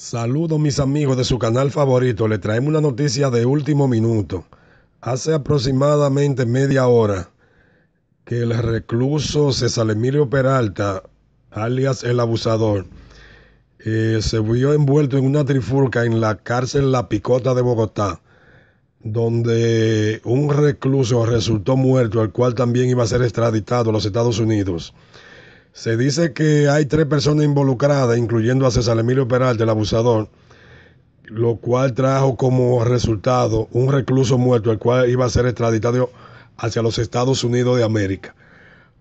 Saludos mis amigos de su canal favorito, le traemos una noticia de último minuto. Hace aproximadamente media hora que el recluso César Emilio Peralta, alias el abusador, eh, se vio envuelto en una trifulca en la cárcel La Picota de Bogotá, donde un recluso resultó muerto, el cual también iba a ser extraditado a los Estados Unidos. Se dice que hay tres personas involucradas, incluyendo a César Emilio Peralta, el abusador, lo cual trajo como resultado un recluso muerto, el cual iba a ser extraditado hacia los Estados Unidos de América.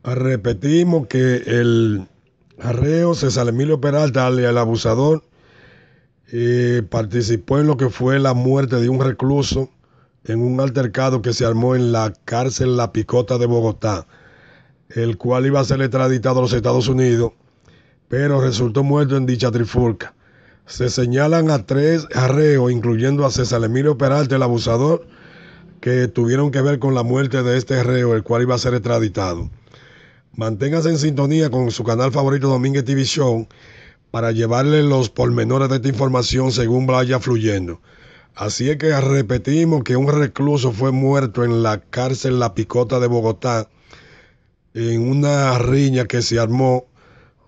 Repetimos que el arreo César Emilio Peralta, el abusador, eh, participó en lo que fue la muerte de un recluso en un altercado que se armó en la cárcel La Picota de Bogotá el cual iba a ser extraditado a los Estados Unidos, pero resultó muerto en dicha trifulca. Se señalan a tres arreos, incluyendo a César Emilio Peralta, el abusador, que tuvieron que ver con la muerte de este reo, el cual iba a ser extraditado. Manténgase en sintonía con su canal favorito Domínguez TV Show para llevarle los pormenores de esta información según vaya fluyendo. Así es que repetimos que un recluso fue muerto en la cárcel La Picota de Bogotá en una riña que se armó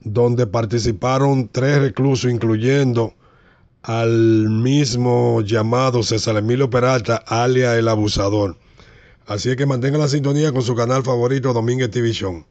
donde participaron tres reclusos, incluyendo al mismo llamado César Emilio Peralta, alias el abusador. Así es que mantenga la sintonía con su canal favorito Domínguez TV Show.